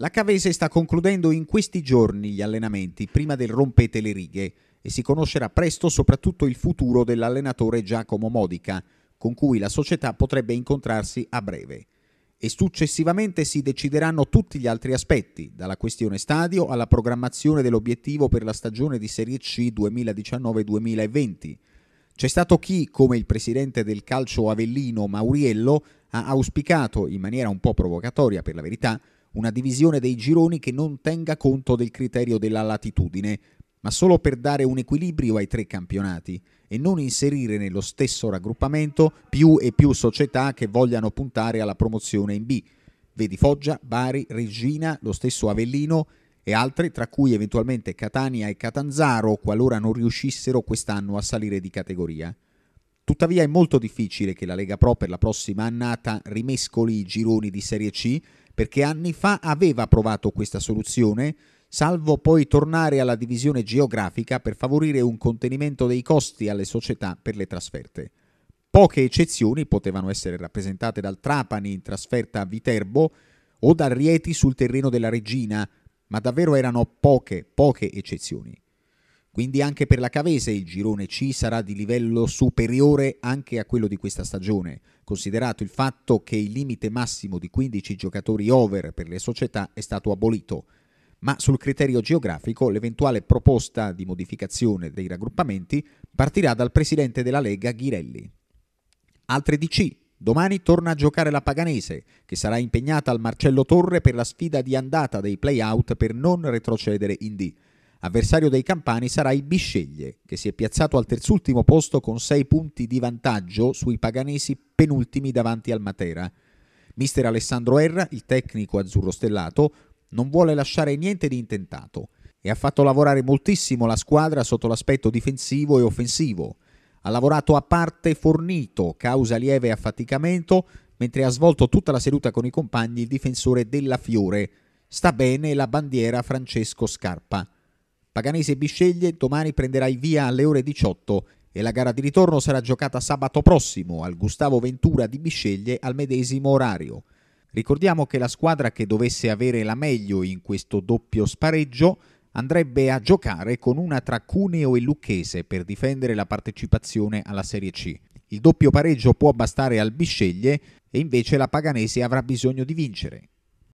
La Cavese sta concludendo in questi giorni gli allenamenti prima del rompete le righe e si conoscerà presto soprattutto il futuro dell'allenatore Giacomo Modica, con cui la società potrebbe incontrarsi a breve. E successivamente si decideranno tutti gli altri aspetti, dalla questione stadio alla programmazione dell'obiettivo per la stagione di Serie C 2019-2020. C'è stato chi, come il presidente del calcio Avellino Mauriello, ha auspicato, in maniera un po' provocatoria per la verità, una divisione dei gironi che non tenga conto del criterio della latitudine, ma solo per dare un equilibrio ai tre campionati e non inserire nello stesso raggruppamento più e più società che vogliano puntare alla promozione in B. Vedi Foggia, Bari, Regina, lo stesso Avellino e altre, tra cui eventualmente Catania e Catanzaro, qualora non riuscissero quest'anno a salire di categoria. Tuttavia è molto difficile che la Lega Pro per la prossima annata rimescoli i gironi di Serie C perché anni fa aveva provato questa soluzione, salvo poi tornare alla divisione geografica per favorire un contenimento dei costi alle società per le trasferte. Poche eccezioni potevano essere rappresentate dal Trapani in trasferta a Viterbo o dal Rieti sul terreno della Regina, ma davvero erano poche, poche eccezioni. Quindi anche per la Cavese il girone C sarà di livello superiore anche a quello di questa stagione, considerato il fatto che il limite massimo di 15 giocatori over per le società è stato abolito. Ma sul criterio geografico l'eventuale proposta di modificazione dei raggruppamenti partirà dal presidente della Lega Ghirelli. Altre DC. Domani torna a giocare la Paganese, che sarà impegnata al Marcello Torre per la sfida di andata dei play-out per non retrocedere in D. Avversario dei campani sarà il Bisceglie, che si è piazzato al terzultimo posto con sei punti di vantaggio sui paganesi penultimi davanti al Matera. Mister Alessandro Erra, il tecnico azzurro stellato, non vuole lasciare niente di intentato e ha fatto lavorare moltissimo la squadra sotto l'aspetto difensivo e offensivo. Ha lavorato a parte fornito, causa lieve affaticamento, mentre ha svolto tutta la seduta con i compagni il difensore della Fiore. Sta bene la bandiera Francesco Scarpa. Paganese Bisceglie domani prenderà il via alle ore 18 e la gara di ritorno sarà giocata sabato prossimo al Gustavo Ventura di Bisceglie al medesimo orario. Ricordiamo che la squadra che dovesse avere la meglio in questo doppio spareggio andrebbe a giocare con una tra Cuneo e Lucchese per difendere la partecipazione alla Serie C. Il doppio pareggio può bastare al Bisceglie e invece la Paganese avrà bisogno di vincere.